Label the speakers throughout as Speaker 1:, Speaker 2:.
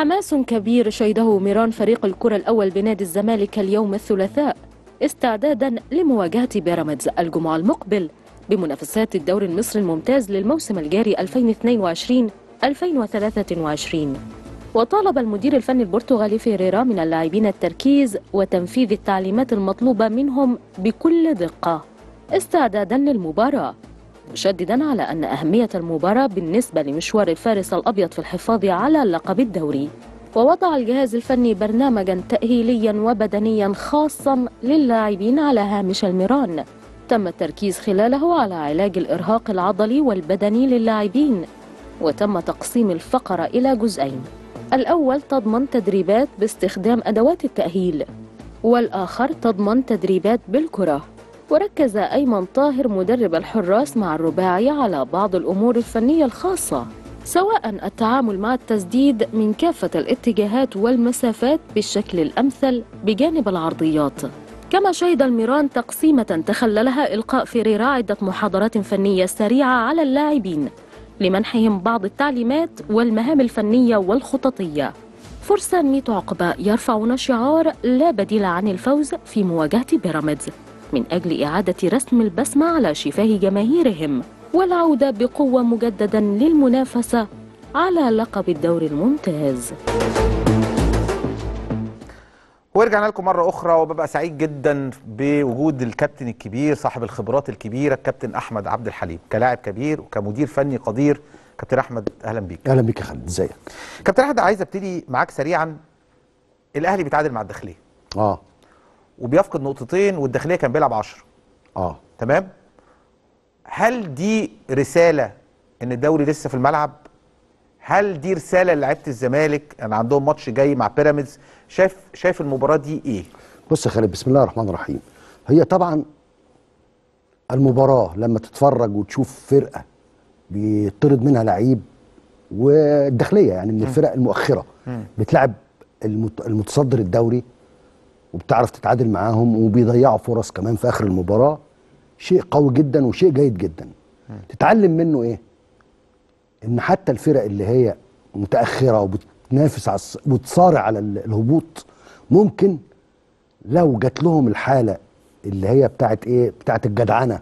Speaker 1: حماس كبير شيده ميران فريق الكرة الأول بنادي الزمالك اليوم الثلاثاء استعدادا لمواجهة بيراميدز الجمعة المقبل بمنافسات الدوري المصري الممتاز للموسم الجاري 2022-2023 وطالب المدير الفني البرتغالي فيريرا من اللاعبين التركيز وتنفيذ التعليمات المطلوبة منهم بكل دقة استعدادا للمباراة مشددا على أن أهمية المباراة بالنسبة لمشوار الفارس الأبيض في الحفاظ على اللقب الدوري ووضع الجهاز الفني برنامجا تأهيليا وبدنيا خاصا للاعبين على هامش الميران تم التركيز خلاله على علاج الإرهاق العضلي والبدني للاعبين وتم تقسيم الفقرة إلى جزئين الأول تضمن تدريبات باستخدام أدوات التأهيل والآخر تضمن تدريبات بالكرة وركز أيمن طاهر مدرب الحراس مع الرباعي على بعض الأمور الفنية الخاصة سواء التعامل مع التسديد من كافة الاتجاهات والمسافات بالشكل الأمثل بجانب العرضيات كما شهد الميران تقسيمة تخللها إلقاء فيريرا عدة محاضرات فنية سريعة على اللاعبين لمنحهم بعض التعليمات والمهام الفنية والخططية فرصة ميت عقبة يرفعون شعار لا بديل عن الفوز في مواجهة بيراميدز من أجل إعادة رسم البسمة على شفاه جماهيرهم والعودة بقوة مجددا للمنافسة على لقب الدوري الممتاز
Speaker 2: ورجعنا لكم مرة أخرى وببقى سعيد جدا بوجود الكابتن الكبير صاحب الخبرات الكبيرة الكابتن أحمد عبد الحليم كلاعب كبير وكمدير فني قدير كابتن أحمد أهلا بيك أهلا بيك يا خالد إزيك كابتن أحمد عايز أبتدي معاك سريعا الأهلي بيتعادل مع الداخلية آه وبيفقد نقطتين والداخليه كان بيلعب 10 اه تمام هل دي رساله ان الدوري لسه في الملعب هل دي رساله لعيبه الزمالك انا عندهم ماتش جاي مع بيراميدز شايف شايف المباراه دي ايه بص يا خالد بسم الله الرحمن الرحيم
Speaker 3: هي طبعا المباراه لما تتفرج وتشوف فرقه بيطرد منها لعيب والداخليه يعني من الفرق المؤخره بتلعب المتصدر الدوري وبتعرف تتعادل معاهم وبيضيعوا فرص كمان في اخر المباراه شيء قوي جدا وشيء جيد جدا م. تتعلم منه ايه ان حتى الفرق اللي هي متاخره وبتنافس على وتصارع على الهبوط ممكن لو جات لهم الحاله اللي هي بتاعت ايه بتاعت الجدعنه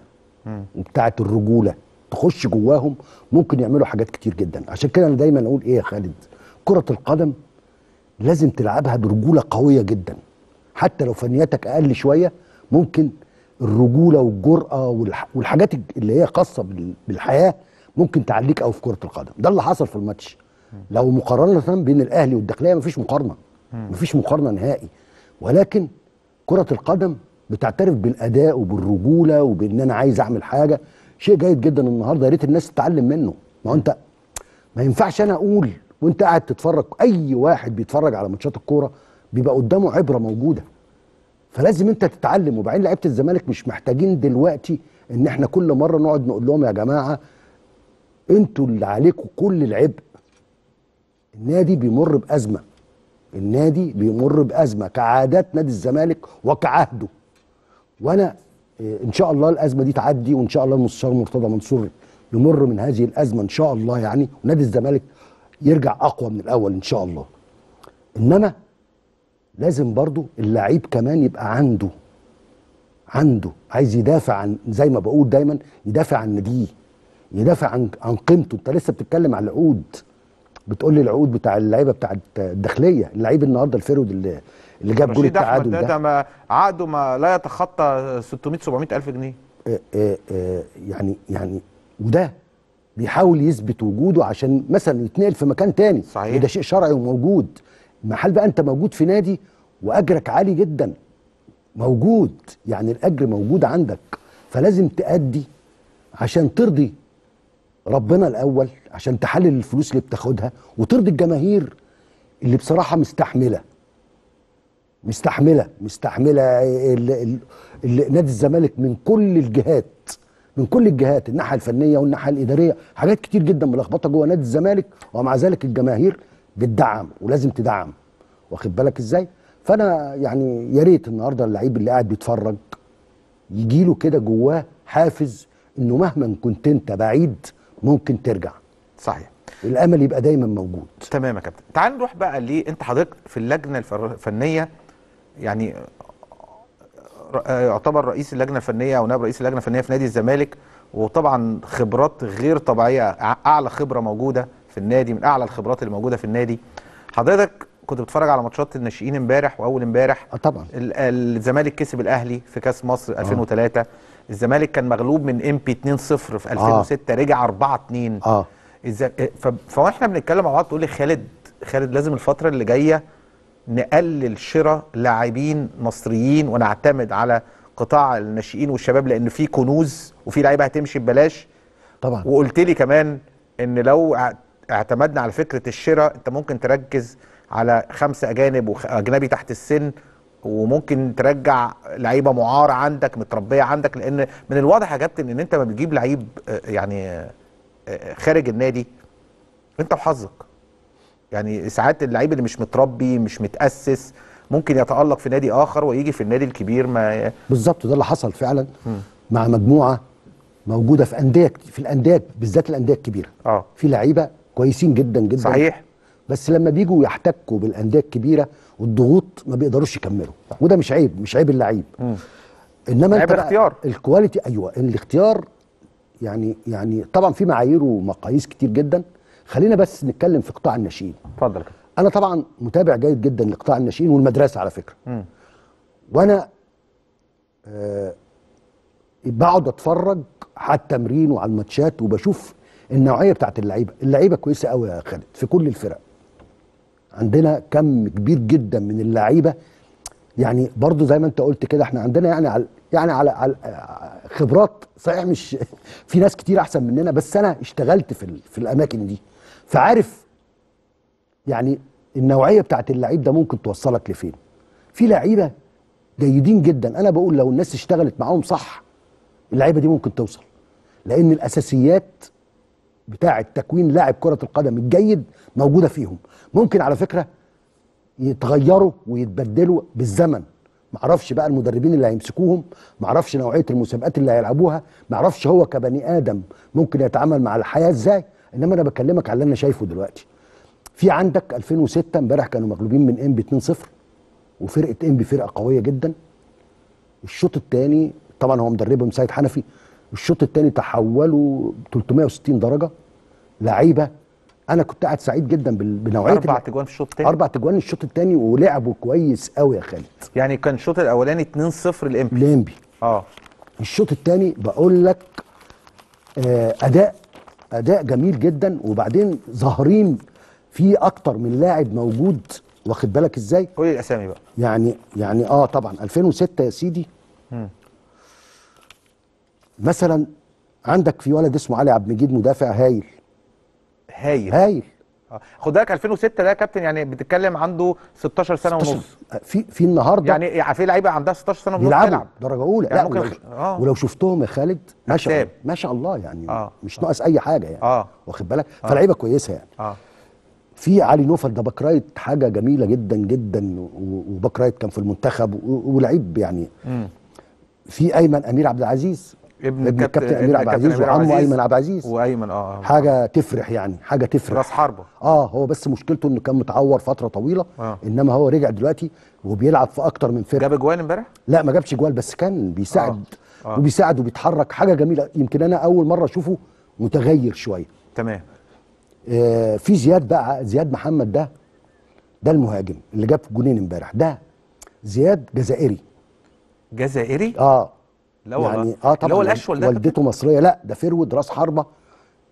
Speaker 3: وبتاعت الرجوله تخش جواهم ممكن يعملوا حاجات كتير جدا عشان كده انا دايما اقول ايه يا خالد كره القدم لازم تلعبها برجوله قويه جدا حتى لو فنياتك اقل شويه ممكن الرجوله والجراه والحاجات اللي هي خاصه بالحياه ممكن تعليك قوي في كره القدم ده اللي حصل في الماتش لو مقارنه بين الاهلي والداخليه مفيش مقارنه مفيش مقارنه نهائي ولكن كره القدم بتعترف بالاداء وبالرجوله وبان انا عايز اعمل حاجه شيء جيد جدا النهارده يا ريت الناس تتعلم منه ما هو انت ما ينفعش انا اقول وانت قاعد تتفرج اي واحد بيتفرج على ماتشات الكوره بيبقى قدامه عبره موجوده فلازم انت تتعلم وبعدين لعيبه الزمالك مش محتاجين دلوقتي ان احنا كل مره نقعد نقول لهم يا جماعه انتوا اللي عليكم كل العبء النادي بيمر بازمه النادي بيمر بازمه كعادات نادي الزمالك وكعهده وانا اه، ان شاء الله الازمه دي تعدي وان شاء الله المستشار مرتضى منصور يمر من هذه الازمه ان شاء الله يعني ونادي الزمالك يرجع اقوى من الاول ان شاء الله انما لازم برضو اللعيب كمان يبقى عنده عنده عايز يدافع عن زي ما بقول دايما يدافع عن ناديه يدافع عن عن قيمته انت لسه بتتكلم على العقود بتقول لي العقود بتاع اللعيبه بتاع الداخليه اللعيب النهارده الفيرود اللي اللي جاب جول التعادل ده, ده
Speaker 2: ما عقده ما لا يتخطى 600 700 الف جنيه
Speaker 3: اه اه اه يعني يعني وده بيحاول يثبت وجوده عشان مثلا يتنقل في مكان تاني صحيح وده شيء شرعي وموجود محل بقى انت موجود في نادي واجرك عالي جدا موجود يعني الاجر موجود عندك فلازم تأدي عشان ترضي ربنا الاول عشان تحلل الفلوس اللي بتاخدها وترضي الجماهير اللي بصراحه مستحمله مستحمله مستحمله نادي الزمالك من كل الجهات من كل الجهات الناحيه الفنيه والناحيه الاداريه حاجات كتير جدا ملخبطه جوه نادي الزمالك ومع ذلك الجماهير بتدعم ولازم تدعم واخد بالك ازاي فانا يعني يا ريت النهارده اللعيب اللي قاعد بيتفرج يجي له كده جواه حافز انه مهما كنت انت بعيد ممكن ترجع
Speaker 2: صحيح الامل يبقى دايما موجود تمام يا كابتن تعال نروح بقى ليه انت حضرتك في اللجنه الفنيه يعني آه، يعتبر رئيس اللجنه الفنيه او نائب رئيس اللجنه الفنيه في نادي الزمالك وطبعا خبرات غير طبيعيه اعلى خبره موجوده في النادي من اعلى الخبرات اللي موجوده في النادي حضرتك كنت بتتفرج على ماتشات الناشئين امبارح واول امبارح اه طبعا الزمالك كسب الاهلي في كاس مصر 2003 آه. الزمالك كان مغلوب من بي 2-0 في 2006 آه. رجع 4-2 اه إيه، ف... فاحنا بنتكلم مع بعض تقول لي خالد خالد لازم الفتره اللي جايه نقلل شراء لاعبين مصريين ونعتمد على قطاع الناشئين والشباب لان في كنوز وفي لعيبه هتمشي ببلاش طبعا وقلت لي كمان ان لو اعتمدنا على فكره الشراء انت ممكن تركز على خمسه اجانب واجنبي تحت السن وممكن ترجع لعيبه معاره عندك متربيه عندك لان من الواضح يا كابتن ان انت ما بتجيب لعيب آه، يعني آه، آه، خارج النادي انت وحظك يعني ساعات اللعيب اللي مش متربي مش متاسس ممكن يتالق في نادي اخر ويجي في النادي الكبير ما بالظبط ده اللي حصل فعلا م. مع مجموعه موجوده في انديه في الانديه بالذات
Speaker 3: الانديه الكبيره اه في لعيبه كويسين جدا جدا صحيح بس لما بيجوا يحتكوا بالانديه الكبيره والضغوط ما بيقدروش يكملوا وده مش عيب مش عيب اللعيب انما عيب الاختيار الكواليتي ايوه الاختيار يعني يعني طبعا في معايير ومقاييس كتير جدا خلينا بس نتكلم في قطاع الناشئين اتفضل انا طبعا متابع جيد جدا لقطاع الناشئين والمدرسه على فكره م. وانا آه بقعد اتفرج على التمرين وعلى الماتشات وبشوف النوعيه بتاعت اللعيبه اللعيبه كويسه قوي يا خالد في كل الفرق عندنا كم كبير جدا من اللعيبه يعني برضو زي ما انت قلت كده احنا عندنا يعني على يعني على, على خبرات صحيح مش في ناس كتير احسن مننا بس انا اشتغلت في في الاماكن دي فعارف يعني النوعيه بتاعت اللعيب ده ممكن توصلك لفين في لعيبه جيدين جدا انا بقول لو الناس اشتغلت معاهم صح اللعيبه دي ممكن توصل لان الاساسيات بتاعه تكوين لاعب كره القدم الجيد موجوده فيهم ممكن على فكره يتغيروا ويتبدلوا بالزمن معرفش بقى المدربين اللي هيمسكوهم معرفش نوعيه المسابقات اللي هيلعبوها معرفش هو كبني ادم ممكن يتعامل مع الحياه ازاي انما انا بكلمك على اللي انا شايفه دلوقتي في عندك 2006 امبارح كانوا مغلوبين من انبي 2-0 وفرقه انبي فرقه قويه جدا الشوط الثاني طبعا هو مدربهم سيد حنفي الشوط الثاني تحولوا 360 درجه لعيبه انا كنت قاعد سعيد جدا بنوعيه اربع
Speaker 2: تجوان في الشوط الثاني اربع
Speaker 3: تجوان الشوط الثاني ولعبوا كويس قوي يا خالد
Speaker 2: يعني كان الشوط الاولاني 2-0 الامبي الامبي
Speaker 3: اه الشوط الثاني بقول لك آه، اداء اداء جميل جدا وبعدين ظاهرين في اكتر من لاعب موجود واخد بالك ازاي؟
Speaker 2: قول الاسامي بقى
Speaker 3: يعني يعني اه طبعا 2006 يا سيدي مثلا عندك في ولد اسمه علي عبد المجيد مدافع هايل هايل هايل
Speaker 2: آه. خد بالك 2006 ده يا كابتن يعني بتتكلم عنده 16 سنه 16 ونص
Speaker 3: في في النهارده
Speaker 2: يعني في لعيبه عندها 16 سنه ونص بيلعبوا
Speaker 3: درجه اولى يعني ممكن ولو, آه. ولو شفتهم يا خالد ما شاء ما شاء الله يعني آه. مش ناقص اي حاجه يعني آه. واخد بالك آه. فلعيبه كويسه يعني آه. في علي نوفل ده باك رايت حاجه جميله جدا جدا وباك رايت كان في المنتخب ولعيب يعني م. في ايمن امير عبد العزيز
Speaker 2: ابن, ابن الكابتن امير عبد العزيز وعمه ايمن عبد العزيز وايمن آه،,
Speaker 3: اه حاجه تفرح يعني حاجه تفرح راس حربه اه هو بس مشكلته انه كان متعور فتره طويله آه. انما هو رجع دلوقتي وبيلعب في اكتر من فرقه جاب جوال امبارح لا ما جابش جوال بس كان بيساعد آه. آه. وبيساعد وبيتحرك حاجه جميله يمكن انا اول مره اشوفه متغير شويه تمام آه في زياد بقى زياد محمد ده ده المهاجم اللي جاب جونين امبارح ده زياد جزائري
Speaker 2: جزائري
Speaker 3: اه لا يعني اه طبعا هو ده يعني والدته مصريه لا ده فيرود راس حربه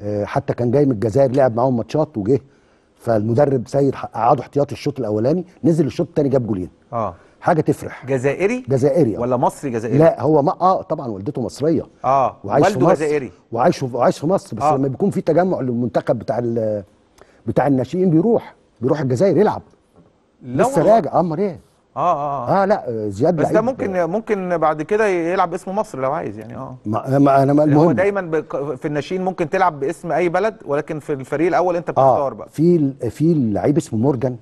Speaker 3: آه حتى كان جاي من الجزائر لعب معاهم ماتشات وجه فالمدرب سيد قعده احتياطي الشوط الاولاني نزل الشوط الثاني جاب جولين اه حاجه تفرح
Speaker 2: جزائري جزائري آه. ولا مصري جزائري لا
Speaker 3: هو ما اه طبعا والدته مصريه اه وعايش والده في مصر جزائري وعايش في وعايش في مصر بس آه. لما بيكون في تجمع للمنتخب بتاع بتاع الناشئين بيروح بيروح الجزائر يلعب لسه راجع آه، امال ايه آه،, اه اه اه لا زياد بس ده ممكن
Speaker 2: ممكن بعد كده يلعب باسم مصر لو عايز يعني اه
Speaker 3: ما, ما انا ما المهم هو
Speaker 2: دايما في الناشئين ممكن تلعب باسم اي بلد ولكن في الفريق الاول انت بتختار آه بقى
Speaker 3: في في لعيب اسمه مورجان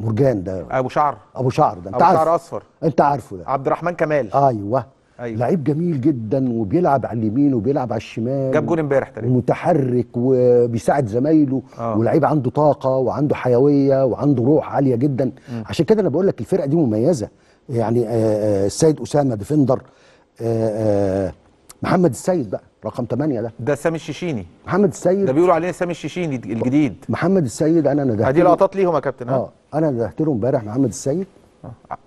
Speaker 3: مورجان ده ابو شعر ابو شعر ده انت عارف ابو شعر اصفر انت عارفه ده عبد الرحمن كمال ايوه أيوة. لعيب جميل جدا وبيلعب على اليمين وبيلعب على الشمال جاب جول امبارح تقريبا متحرك وبيساعد زمايله آه. ولعيب عنده طاقه وعنده حيويه وعنده روح عاليه جدا م. عشان كده انا بقول لك الفرقه دي مميزه يعني آه، آه، السيد اسامه ديفندر آه، محمد السيد بقى رقم 8 ده
Speaker 2: ده سامي الشيشيني
Speaker 3: محمد السيد ده
Speaker 2: بيقولوا عليه سامي الشيشيني الجديد
Speaker 3: محمد السيد انا ندهت دي لقطات
Speaker 2: ليهم يا كابتن اه
Speaker 3: انا ندهت له امبارح محمد السيد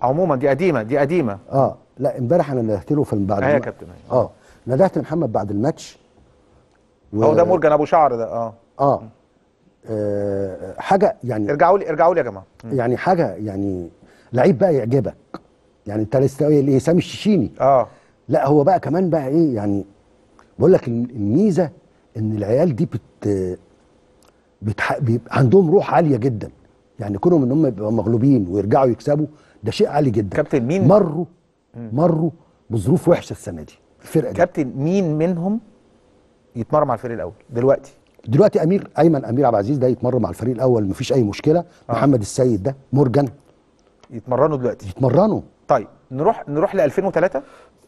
Speaker 2: عموما دي قديمه دي قديمه
Speaker 3: اه لا امبارح انا ندهت له في بعد يا كابتن اه ندهت محمد بعد الماتش
Speaker 2: و... هو ده مرجان ابو شعر ده اه
Speaker 3: اه آه حاجه يعني ارجعوا لي ارجعوا لي يا جماعه يعني حاجه يعني لعيب بقى يعجبك يعني انت لسه إيه، سامي الشيشيني اه لا هو بقى كمان بقى ايه يعني بقول لك الميزه ان العيال دي بت, بتح... بيبقى عندهم روح عاليه جدا يعني كونهم ان هم يبقوا مغلوبين ويرجعوا يكسبوا ده شيء عالي جدا كابتن مين مروا مروا بظروف وحشه السنه دي الفرقه دي كابتن مين منهم يتمرن مع الفريق الاول دلوقتي دلوقتي امير ايمن امير عبد العزيز ده يتمرن مع الفريق الاول مفيش اي مشكله آه. محمد السيد ده مورجان
Speaker 2: يتمرنوا دلوقتي يتمرنوا طيب نروح نروح ل 2003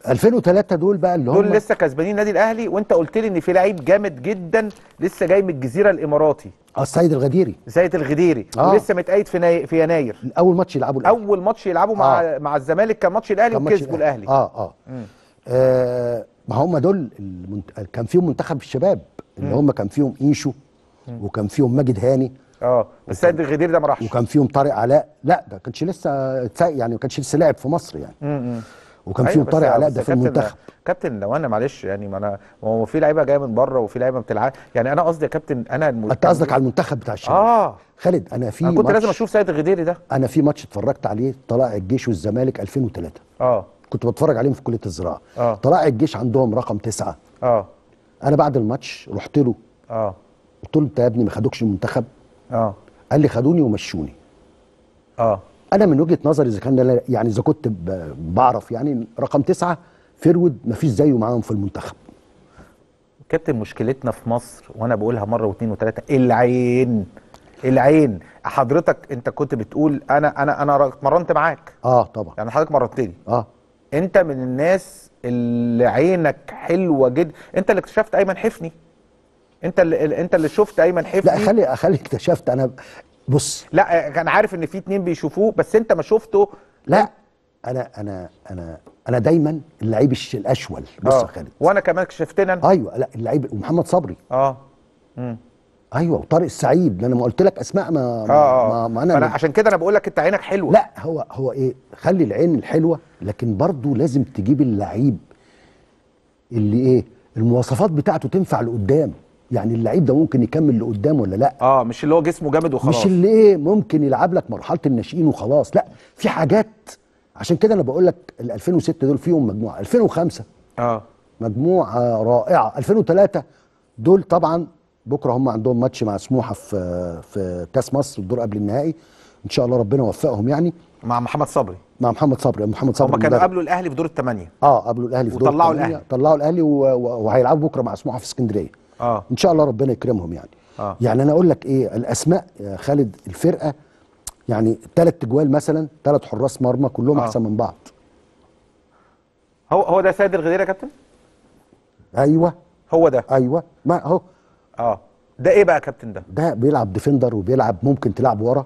Speaker 2: 2003 دول بقى اللي هم دول لسه كسبانين النادي الاهلي وانت قلت لي ان في لعيب جامد جدا لسه جاي من الجزيره الاماراتي اه السيد الغديري سيد الغديري آه. ولسه متقيد في ناي... في يناير اول ماتش يلعبه الاهلي اول ماتش يلعبه آه. مع مع الزمالك كان ماتش الاهلي وكسبوا الاهلي اه اه, ما
Speaker 3: آه ما هم دول المنت... كان فيهم منتخب الشباب اللي هم كان فيهم ايشو وكان فيهم ماجد هاني اه بس سيد الغدير ده ما راحش وكان فيهم طارق علاء لا ده كانش لسه يعني ما كانش لسه لاعب في مصر يعني
Speaker 2: مم. وكان أيوة طارق علاء ده في المنتخب كابتن لو انا معلش يعني ما انا هو في لعيبه جايه من بره وفي لعيبه بتلعب يعني انا قصدي يا كابتن انا انت قصدك على المنتخب بتاع الشباب
Speaker 3: اه خالد انا في أنا كنت لازم اشوف
Speaker 2: سيد الغديري ده انا
Speaker 3: في ماتش اتفرجت عليه طلائع الجيش والزمالك 2003 اه كنت بتفرج عليهم في كليه الزراعه اه طلائع الجيش عندهم رقم تسعة اه انا بعد الماتش رحت له اه قلت له انت يا ابني ما خدوكش المنتخب اه قال لي خدوني ومشوني اه انا من وجهه نظري اذا كان يعني اذا كنت بعرف يعني رقم تسعه
Speaker 2: فيرود ما فيش زيه معاهم في المنتخب كابتن مشكلتنا في مصر وانا بقولها مره واثنين وثلاثه العين العين حضرتك انت كنت بتقول انا انا انا اتمرنت معاك اه طبعا يعني حضرتك مرنتني اه انت من الناس اللي عينك حلوه جدا انت اللي اكتشفت ايمن حفني انت اللي انت اللي شفت ايمن حفني لا خلي خلي اكتشفت انا بص لا انا عارف ان في اتنين بيشوفوه بس انت ما شفته لا
Speaker 3: انا انا انا انا دايما اللعيب الاشول بص يا آه. خالد وانا كمان شفتنا ايوه لا اللعيب ومحمد صبري
Speaker 2: اه امم
Speaker 3: ايوه وطارق السعيد انا ما قلت لك اسماء ما آه ما, آه. ما انا, أنا عشان
Speaker 2: كده انا بقول لك انت عينك حلوه لا
Speaker 3: هو هو ايه خلي العين الحلوه لكن برضه لازم تجيب اللعيب اللي ايه المواصفات بتاعته تنفع لقدام يعني اللعيب ده ممكن يكمل لقدام ولا لا
Speaker 2: اه مش اللي هو جسمه جامد وخلاص مش
Speaker 3: اللي ايه ممكن يلعب لك مرحله الناشئين وخلاص لا في حاجات عشان كده انا بقول لك ال 2006 دول فيهم مجموعه 2005 اه مجموعه رائعه 2003 دول طبعا بكره هم عندهم ماتش مع سموحه في في كاس مصر الدور قبل النهائي ان شاء الله ربنا يوفقهم يعني مع محمد صبري مع محمد صبري محمد صبري هم كانوا قابلوا
Speaker 2: الاهلي في دور الثمانيه اه قابلوا الاهلي في دور الثمانيه وطلعوا الاهلي
Speaker 3: طلعوا الاهلي وهيلعبوا بكره مع سموحه في اسكندريه آه. ان شاء الله ربنا يكرمهم يعني آه. يعني انا اقول لك ايه الاسماء يا خالد الفرقه يعني ثلاث تجوال مثلا ثلاث حراس مرمى كلهم آه. احسن من بعض
Speaker 2: هو هو ده سيد الغدير يا كابتن
Speaker 3: ايوه هو ده ايوه ما اهو اه ده ايه بقى يا كابتن ده ده بيلعب ديفندر وبيلعب ممكن تلعب ورا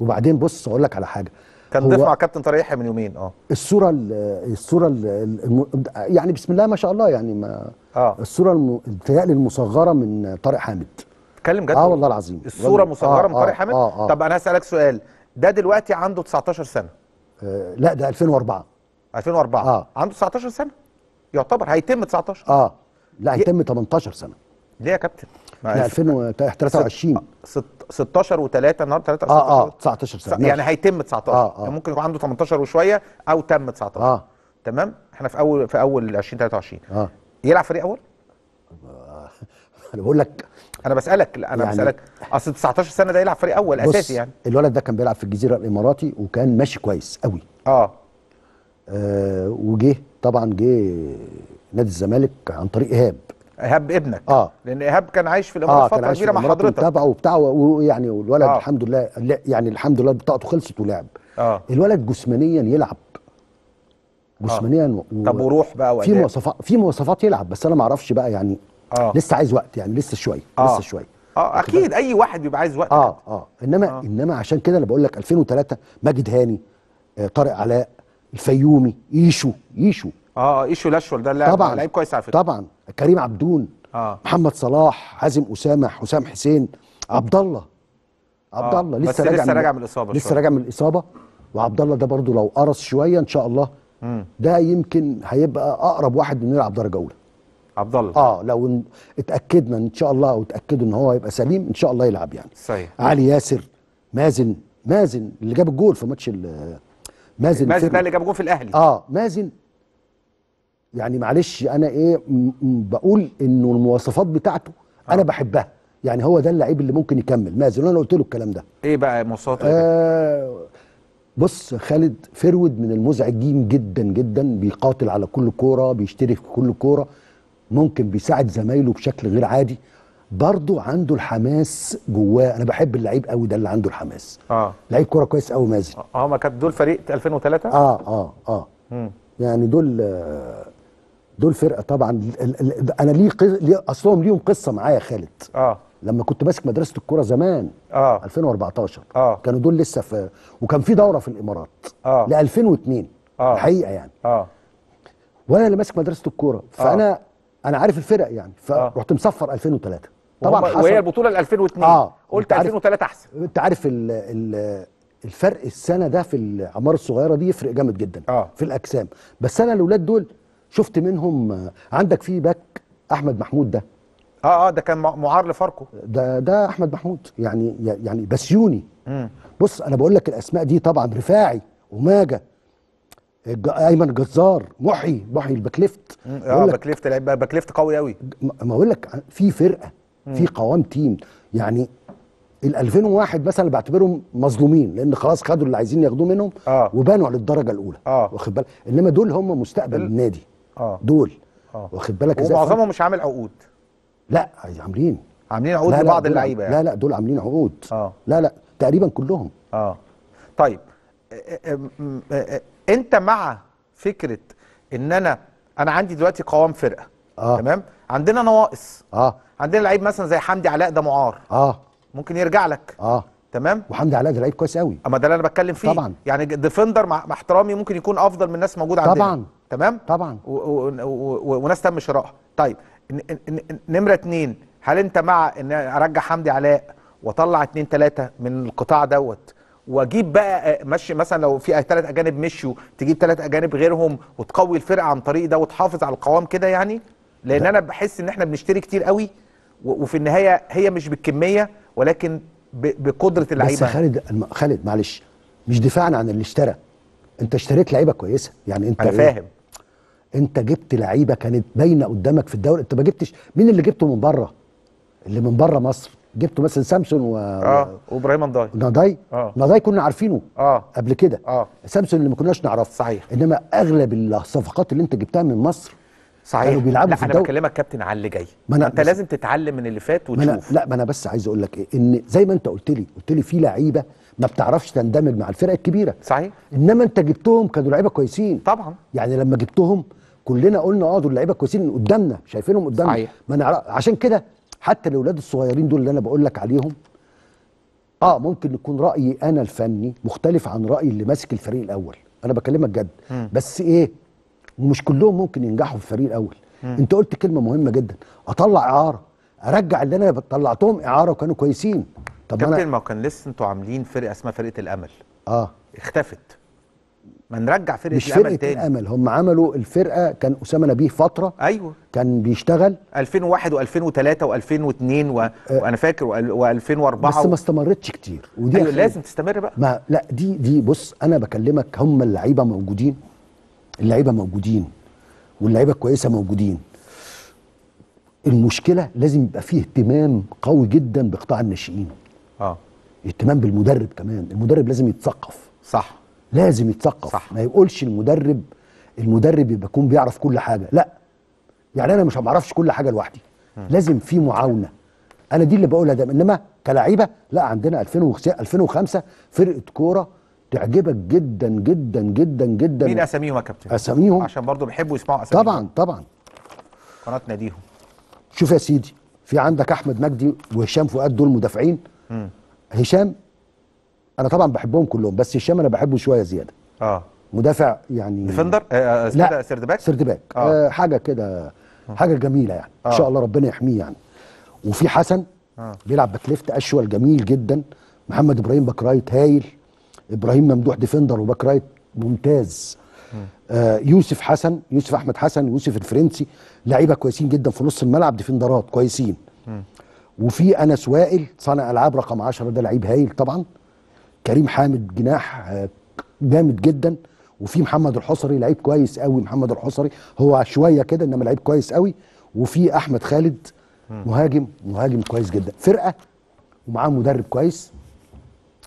Speaker 3: وبعدين بص اقول لك
Speaker 2: على حاجه كان ضيف مع كابتن طارق يحيى من يومين اه
Speaker 3: الصوره الـ الصوره الـ يعني بسم الله ما شاء الله يعني ما اه الصوره بتهيألي المصغره من طارق حامد
Speaker 2: اتكلم جد اه والله العظيم الصوره مصغره آه من طارق آه حامد آه آه طب انا هسالك سؤال ده دلوقتي عنده 19 سنه آه لا ده 2004 2004 اه عنده 19 سنه يعتبر هيتم 19 اه لا هيتم ي... 18 سنه ليه يا كابتن لا
Speaker 3: 2023
Speaker 2: 16 و3 النهارده 3 اه اه 19 سنه يعني هيتم 19 آه آه. يعني ممكن يكون عنده 18 وشويه او تم 19 اه تمام احنا في اول في اول 2023 اه يلعب فريق اول؟ انا بقول لك انا بسالك انا يعني بسالك اصل 19 سنه ده يلعب فريق اول اساسي يعني الولد ده كان بيلعب في الجزيره الاماراتي
Speaker 3: وكان ماشي كويس قوي اه, آه وجه طبعا جه نادي الزمالك عن طريق ايهاب
Speaker 2: ايهاب ابنك اه لان ايهاب كان عايش في الامارات آه فتره كبيره مع حضرتك تابعه
Speaker 3: وبتاع ويعني والولد آه. الحمد لله يعني الحمد لله بطاقته خلصت ولعب آه. الولد جسمانيا يلعب جسمانيا آه. و... طب وروح بقى واداء في مواصفات في مواصفات يلعب بس انا ما اعرفش بقى يعني آه. لسه عايز وقت يعني لسه شويه آه. لسه شويه
Speaker 2: اه اكيد اي واحد بيبقى عايز وقت
Speaker 3: اه اه انما آه. انما عشان كده انا بقول لك 2003 ماجد هاني آه طارق علاء الفيومي يشو يشو
Speaker 2: اه ايشو آه، الاشول ده لاعب طبعا لعيب كويس على فكره طبعا
Speaker 3: كريم عبدون آه. محمد صلاح حازم اسامه حسام حسين عبد الله عبد الله آه. آه. لسه راجع لسه راجع من الاصابه لسه راجع من الاصابه وعبد الله ده برده لو قرص شويه ان شاء الله مم. ده يمكن هيبقى اقرب واحد انه يلعب درجه اولى عبد الله اه لو اتاكدنا ان شاء الله او اتاكدوا ان هو هيبقى سليم ان شاء الله يلعب يعني
Speaker 2: صحيح علي
Speaker 3: ياسر مازن مازن اللي جاب الجول في ماتش مازن مازن ده اللي
Speaker 2: جاب جول في الاهلي
Speaker 3: اه مازن يعني معلش انا ايه بقول انه المواصفات بتاعته آه. انا بحبها يعني هو ده اللعيب اللي ممكن يكمل مازن انا قلت له الكلام ده
Speaker 2: ايه بقى مواصفاته آه
Speaker 3: بص خالد فرود من المزعجين جدا جدا بيقاتل على كل كوره بيشتري في كل كوره ممكن بيساعد زمايله بشكل غير عادي برضه عنده الحماس جواه انا بحب اللعيب قوي ده اللي عنده الحماس اه لعيب كوره كويس قوي مازن
Speaker 2: اه ما كانت دول فريق 2003 اه
Speaker 3: اه اه مم. يعني دول آه دول فرقه طبعا انا ليه قز... اصلهم ليهم قصه معايا يا خالد اه لما كنت ماسك مدرسه الكوره زمان اه 2014 اه كانوا دول لسه في وكان في دوره في الامارات اه ل 2002 اه الحقيقه يعني اه وانا اللي ماسك مدرسه الكوره آه. فانا آه. انا عارف الفرق يعني فرحت آه. مصفر 2003 طبعا حصل وهي
Speaker 2: البطوله ل 2002 اه قلت 2003 احسن
Speaker 3: انت عارف ال ال الفرق السنه ده في الاعمار الصغيره دي يفرق جامد جدا آه. في الاجسام بس انا الاولاد دول شفت منهم عندك في باك احمد محمود ده
Speaker 2: اه اه ده كان معار لفاركو
Speaker 3: ده ده احمد محمود يعني يعني بسيوني مم. بص انا بقول لك الاسماء دي طبعا رفاعي وماجا ايمن جزار محي محي الباكليفت
Speaker 2: اه باكليفت باكليفت قوي قوي
Speaker 3: ما اقول لك في فرقه في قوام تيم يعني ال 2001 مثلا بعتبرهم مظلومين لان خلاص خدوا اللي عايزين ياخدوه منهم آه. وبانوا على الدرجه الاولى آه. واخد بالك انما دول هم مستقبل النادي آه. دول آه. واخد بالك ازاي ومعظمهم
Speaker 2: مش عامل عقود
Speaker 3: لا عاملين عاملين عقود لبعض اللعيبه يعني لا لا دول عاملين عقود آه.
Speaker 2: لا لا تقريبا كلهم اه طيب آه، آه، آه، انت مع فكره ان انا انا عندي دلوقتي قوام فرقه آه. تمام عندنا نواقص اه عندنا لعيب مثلا زي حمدي علاء ده معار اه ممكن يرجع لك اه تمام وحمدي علاء ده لعيب كويس قوي اما ده اللي انا بتكلم فيه طبعا يعني ديفندر مع احترامي ممكن يكون افضل من ناس موجوده عندنا طبعا تمام طبعا وناس تم شرائها طيب نمره اتنين هل انت مع ان ارجع حمدي علاء واطلع اتنين تلاته من القطاع دوت واجيب بقى آه، مشي مثلا لو في ثلاث اجانب مشوا تجيب ثلاث اجانب غيرهم وتقوي الفرقه عن طريق ده وتحافظ على القوام كده يعني لان ده. انا بحس ان احنا بنشتري كتير قوي وفي النهايه هي مش بالكميه ولكن بقدره اللعيبه بس
Speaker 3: خالد خالد معلش مش دفاعنا عن اللي اشترى انت اشتريت لعيبه كويسه يعني انت انا إيه؟ فاهم انت جبت لعيبه كانت باينه قدامك في الدوري انت ما جبتش مين اللي جبته من بره اللي من بره مصر جبته مثلا سامسون و اه
Speaker 2: وابراهيم نضاي
Speaker 3: نضاي اه نضاي كنا عارفينه اه قبل كده اه سامسون اللي ما كناش نعرفه صحيح انما اغلب الصفقات اللي انت جبتها من مصر صحيح كانوا بيلعبوا لا في الدوري انا
Speaker 2: بكلمك كابتن على اللي جاي ما أنا انت لازم تتعلم من اللي فات وتشوف ما أنا لا ما
Speaker 3: انا بس عايز اقول لك ايه ان زي ما انت قلت لي قلت لي في لعيبه ما بتعرفش تندمج مع الفرق الكبيره صحيح انما انت جبتهم كانوا لعيبه كويسين طبعا يعني لما جبتهم كلنا قلنا اه دول لعيبه كويسين قدامنا شايفينهم قدامنا صحيح ما نعرف عشان كده حتى الاولاد الصغيرين دول اللي انا بقول لك عليهم اه ممكن يكون رايي انا الفني مختلف عن راي اللي ماسك الفريق الاول انا بكلمك جد م. بس ايه مش كلهم ممكن ينجحوا في الفريق الاول م. انت قلت كلمه مهمه جدا اطلع اعاره ارجع اللي انا طلعتهم اعاره وكانوا كويسين
Speaker 2: طب كابتن ما كان لسه انتوا عاملين فرقه اسمها فرقه الامل اه اختفت ما نرجع فرقه مش الامل فرقة تاني
Speaker 3: الامل هم عملوا الفرقه كان اسامه نبيه فتره ايوه كان بيشتغل
Speaker 2: 2001 و2003 و2002 و... آه وانا فاكر و2004 بس ما استمرتش كتير ودي أيوة لازم تستمر بقى
Speaker 3: ما لا دي دي بص انا بكلمك هم اللعيبه موجودين اللعيبه موجودين واللعيبه الكويسه موجودين المشكله لازم يبقى فيه اهتمام قوي جدا بقطاع الناشئين اه اهتمام بالمدرب كمان المدرب لازم يتثقف صح لازم يتثقف صح. ما يقولش المدرب المدرب يبقى يكون بيعرف كل حاجه لا يعني انا مش ما كل حاجه لوحدي لازم في معاونه انا دي اللي بقولها دايما انما كلعيبه لا عندنا 2005 فرقه كوره تعجبك جدا جدا جدا جدا مين
Speaker 2: اساميهم يا كابتن؟ اساميهم عشان برضه بيحبوا يسمعوا
Speaker 3: اساميهم طبعا طبعا قناه ناديهم شوف يا سيدي في عندك احمد مجدي وهشام فؤاد دول مدافعين مم. هشام انا طبعا بحبهم كلهم بس هشام انا بحبه شويه زياده اه مدافع يعني ديفندر آه, آه، لا سردباك سردباك آه. آه حاجه كده حاجه جميله يعني آه. ان شاء آه. الله ربنا يحميه يعني وفي حسن آه. بيلعب باك ليفت اشول جميل جدا محمد ابراهيم باك رايت هايل ابراهيم ممدوح ديفندر وباك رايت ممتاز آه يوسف حسن يوسف احمد حسن يوسف الفرنسي لعيبه كويسين جدا في نص الملعب ديفندرات كويسين م. وفي انس وائل صانع العاب رقم 10 ده لعيب هايل طبعا كريم حامد جناح آه، جامد جدا وفي محمد الحصري لعيب كويس قوي محمد الحصري هو شويه كده انما لعيب كويس قوي وفي احمد خالد مهاجم مهاجم كويس جدا فرقه ومعاه مدرب كويس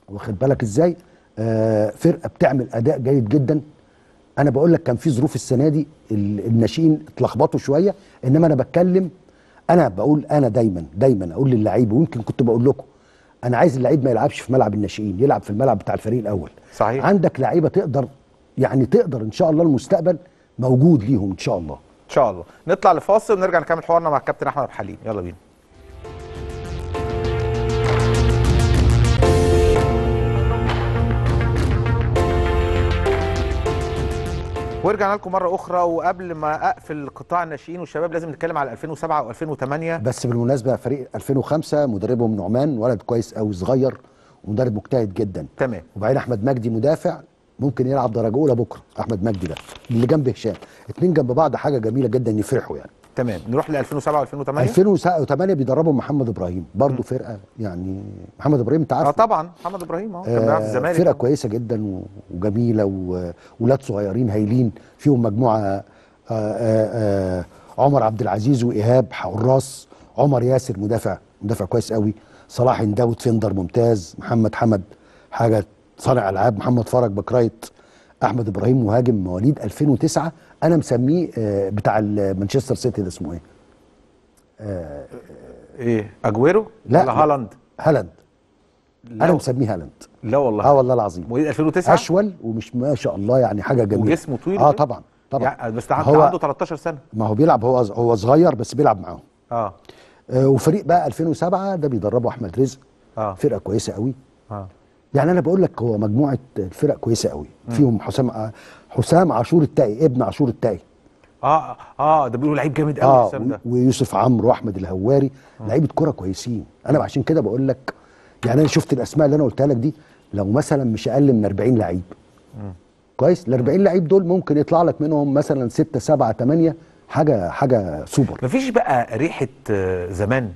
Speaker 3: واخد بالك ازاي آه فرقه بتعمل اداء جيد جدا انا بقول لك كان في ظروف السنه دي الناشئين اتلخبطوا شويه انما انا بتكلم انا بقول انا دايما دايما اقول للعيب ويمكن كنت بقول لكم انا عايز اللعيب ما يلعبش في ملعب الناشئين يلعب في الملعب بتاع الفريق الاول صحيح عندك لعيبه تقدر يعني تقدر ان شاء الله المستقبل موجود ليهم ان شاء الله ان
Speaker 2: شاء الله نطلع لفاصل ونرجع نكمل حوارنا مع الكابتن احمد حليم يلا بينا ورجعنا لكم مره اخرى وقبل ما اقفل قطاع الناشئين والشباب لازم نتكلم على 2007 و2008
Speaker 3: بس بالمناسبه فريق 2005 مدربهم نعمان ولد كويس قوي صغير ومدرب مجتهد جدا تمام وبعدين احمد مجدي مدافع ممكن يلعب درجه اولى بكره احمد مجدي ده اللي جنب هشام اتنين جنب بعض حاجه جميله جدا يفرحوا يعني
Speaker 2: تمام نروح ل 2007 و2008
Speaker 3: 2008 بيدربوا محمد ابراهيم برضه فرقه يعني محمد ابراهيم انت عارف اه طبعا
Speaker 2: محمد ابراهيم اه كان بيلعب في آه، الزمالك فرقه
Speaker 3: كويسه جدا وجميله وولاد صغيرين هايلين فيهم مجموعه آآ آه، آآ آه، عمر عبد العزيز وايهاب حراس عمر ياسر مدافع مدافع كويس قوي صلاح داود فندر ممتاز محمد حمد حاجه صانع العاب محمد فرج باك رايت احمد ابراهيم مهاجم مواليد 2009 انا مسميه آه، بتاع مانشستر سيتي ده اسمه ايه؟
Speaker 2: آه، ايه اجويرو؟ لا
Speaker 3: ولا هالاند؟ هالاند انا مسميه هالاند لا والله اه والله العظيم مواليد 2009 اشول ومش ما شاء الله يعني حاجه جميله وجسمه طويل اه طبعا طبعا يعني بس عنده
Speaker 2: 13 سنه
Speaker 3: ما هو بيلعب هو هو صغير بس بيلعب معاهم اه, آه، وفريق بقى 2007 ده بيدربه احمد رزق اه فرقه كويسه قوي اه يعني انا بقول لك هو مجموعه فرق كويسه قوي فيهم حسام حسام عاشور التقي ابن عاشور التقي
Speaker 2: اه اه ده بيقولوا لعيب جامد قوي آه حسام ده
Speaker 3: ويوسف عمرو واحمد الهواري آه. لعيبه كوره كويسين انا عشان كده بقول لك يعني انا شفت الاسماء اللي انا قلتها لك دي لو مثلا مش اقل من 40 لعيب آه. كويس ال 40 لعيب دول ممكن يطلع لك منهم مثلا 6 7 8 حاجه حاجه سوبر
Speaker 2: مفيش بقى ريحه آه، زمان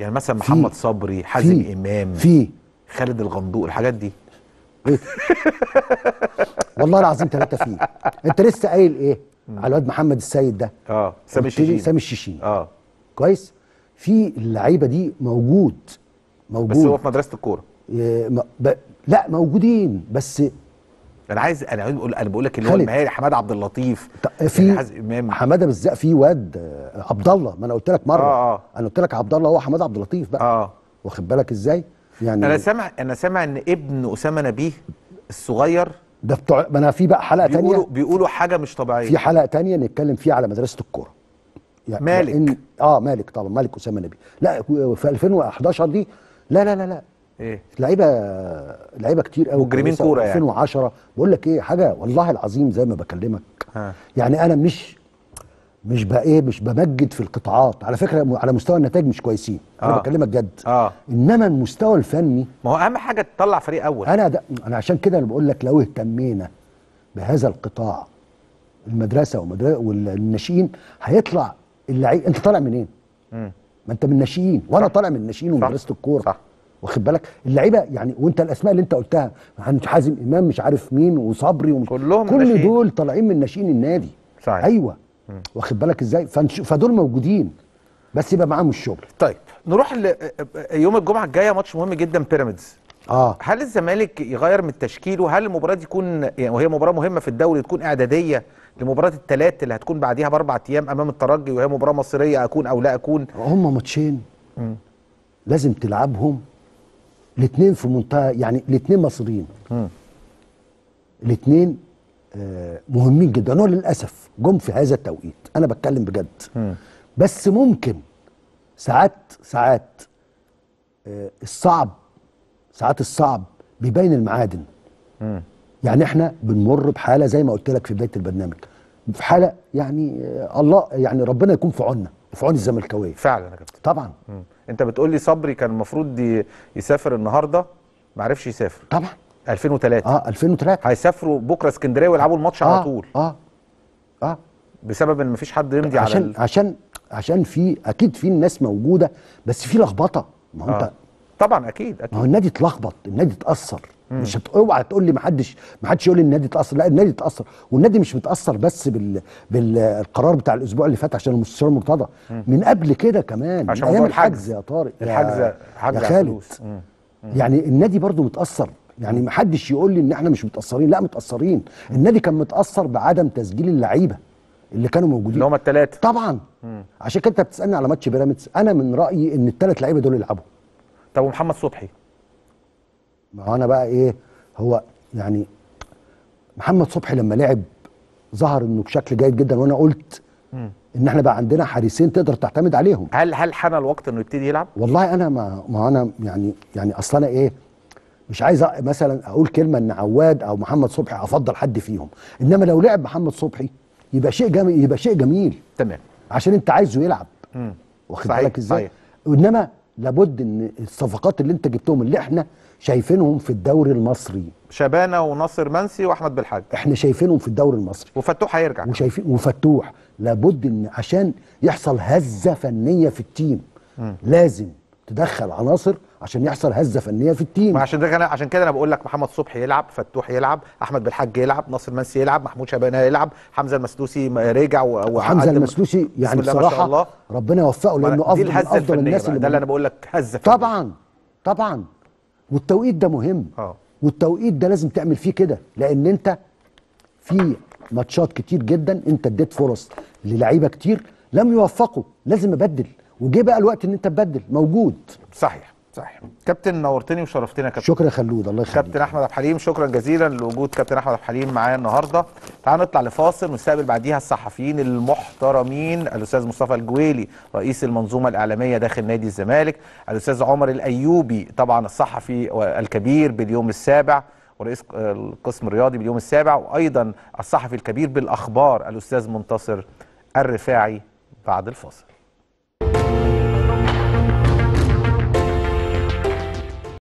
Speaker 2: يعني مثلا محمد صبري حازم امام في خالد الغندوق الحاجات دي
Speaker 3: والله العظيم ثلاثه فيه انت لسه قايل ايه على الواد محمد السيد ده
Speaker 2: اه سامي الشيشين سامي الشيشين اه
Speaker 3: كويس في اللعيبه دي موجود
Speaker 2: موجود بس هو في مدرسه الكوره اه، م... ب... لا موجودين بس انا عايز انا عايز اقول انا بقول لك اللي هو المهاري حماده عبد اللطيف يعني في حماده
Speaker 3: بالذات في واد اه، عبد الله ما انا قلت لك مره آه آه. انا قلت لك عبد الله هو حماده عبد اللطيف بقى آه. واخد بالك ازاي يعني انا سامع
Speaker 2: انا سامع ان ابن اسامه نبيه الصغير ده بتوع ما انا في بقى حلقه بيقولوا تانية بيقولوا حاجه مش طبيعيه
Speaker 3: في حلقه تانية نتكلم فيها على مدرسه الكوره يعني مالك إن اه مالك طبعا مالك اسامه نبيه لا في 2011 دي لا لا لا لا ايه لعيبه لعيبه كتير قوي مجرمين كوره يعني 2010 بقول لك ايه حاجه والله العظيم زي ما بكلمك ها. يعني انا مش مش بقى ايه مش بمجد في القطاعات على فكره على مستوى النتائج مش كويسين آه. انا بكلمك جد آه. انما المستوى الفني ما هو اهم حاجه تطلع فريق اول انا ده انا عشان كده انا بقول لك لو اهتمينا بهذا القطاع المدرسه ومدرسة والناشئين هيطلع اللعي... انت طالع منين؟ ما انت من الناشئين وانا طالع من الناشئين ومدرسه الكوره صح واخد بالك اللعيبه يعني وانت الاسماء اللي انت قلتها حازم امام مش عارف مين وصبري ومش كلهم كل ناشئين. دول طالعين من ناشئين النادي صحيح ايوه واخد بالك ازاي فدول موجودين بس يبقى معاهم الشغل
Speaker 2: طيب نروح ل... يوم الجمعه الجايه ماتش مهم جدا بيراميدز اه هل الزمالك يغير من تشكيله هل المباراه دي تكون يعني وهي مباراه مهمه في الدوري تكون اعداديه لمباراه الثلاث اللي هتكون بعديها باربع ايام امام الترجي وهي مباراه مصيريه اكون او لا اكون
Speaker 3: هم ماتشين لازم تلعبهم الاثنين في منتهى يعني الاثنين مصريين الاثنين مهمين جدا هو للاسف جم في هذا التوقيت انا بتكلم بجد بس ممكن ساعات ساعات آه، الصعب ساعات الصعب بيبين المعادن يعني احنا بنمر بحاله زي ما قلت لك في بدايه البرنامج في حاله يعني آه، الله يعني ربنا يكون في عوننا وفي عون الزملكاويه فعلا يا كابتن طبعا
Speaker 2: انت بتقول لي صبري كان المفروض يسافر النهارده ما عرفش يسافر طبعا 2003 اه 2003 هيسافروا بكره اسكندريه ويلعبوا الماتش آه على طول اه اه بسبب ان مفيش حد يمضي عشان على ال...
Speaker 3: عشان عشان في اكيد في ناس موجوده بس في لخبطه ما هو آه. انت
Speaker 2: طبعا اكيد اكيد ما هو
Speaker 3: النادي اتلخبط النادي اتاثر مش هت... اوعى تقول لي ما حدش ما حدش يقول لي النادي اتاثر لا النادي اتاثر والنادي مش متاثر بس بال... بالقرار بتاع الاسبوع اللي فات عشان المستشار مرتضى من قبل كده كمان عشان ايام الحجز يا طارق الحجز حجز يا خالد يعني النادي برضو متاثر يعني ما حدش يقول لي ان احنا مش متاثرين لا متاثرين النادي كان متاثر بعدم تسجيل اللعيبه اللي كانوا موجودين اللي هم الثلاثه طبعا مم. عشان كده انت بتسالني على ماتش بيراميدز انا من رايي ان الثلاث لعيبه دول يلعبوا
Speaker 2: طب ومحمد صبحي
Speaker 3: ما هو انا بقى ايه هو يعني محمد صبحي لما لعب ظهر انه بشكل جيد جدا وانا قلت مم. ان احنا بقى عندنا حارسين تقدر تعتمد عليهم هل
Speaker 2: هل حان الوقت انه يبتدي يلعب
Speaker 3: والله انا ما ما انا يعني يعني اصل انا ايه مش عايز مثلا اقول كلمه ان عواد او محمد صبحي افضل حد فيهم انما لو لعب محمد صبحي يبقى شيء جميل يبقى شيء جميل تمام عشان انت عايزه يلعب
Speaker 2: واخد بالك ازاي
Speaker 3: انما لابد ان الصفقات اللي انت جبتهم اللي احنا شايفينهم في الدوري المصري
Speaker 2: شبانه وناصر
Speaker 3: منسي واحمد بالحاج احنا شايفينهم في الدوري المصري وفتوح هيرجع وشايفين وفتوح لابد ان عشان يحصل هزه فنيه في التيم م. لازم تدخل عناصر
Speaker 2: عشان يحصل هزه فنيه في التيم عشان ده عشان كده انا بقول لك محمد صبحي يلعب فتوح يلعب احمد بالحاج يلعب ناصر منسي يلعب محمود شبانه يلعب حمزه المسلوسي رجع وحمزه المسلوسي يعني بصراحه الله.
Speaker 3: ربنا يوفقه لانه افضل من افضل الناس اللي ده اللي انا بقول لك
Speaker 2: هزه فنية. طبعا
Speaker 3: طبعا والتوقيت ده مهم اه والتوقيت ده لازم تعمل فيه كده لان انت في ماتشات كتير جدا انت اديت فرص للعيبه كتير لم يوفقوا لازم ابدل وجه بقى الوقت ان انت تبدل موجود
Speaker 2: صحيح صحيح كابتن نورتني وشرفتنا كابتن شكرا خلود الله يخليك كابتن احمد عبد الحليم شكرا جزيلا لوجود كابتن احمد عبد الحليم معايا النهارده تعالى نطلع لفاصل ونستقبل بعديها الصحفيين المحترمين الاستاذ مصطفى الجويلي رئيس المنظومه الاعلاميه داخل نادي الزمالك الاستاذ عمر الايوبي طبعا الصحفي الكبير باليوم السابع ورئيس القسم الرياضي باليوم السابع وايضا الصحفي الكبير بالاخبار الاستاذ منتصر الرفاعي بعد الفاصل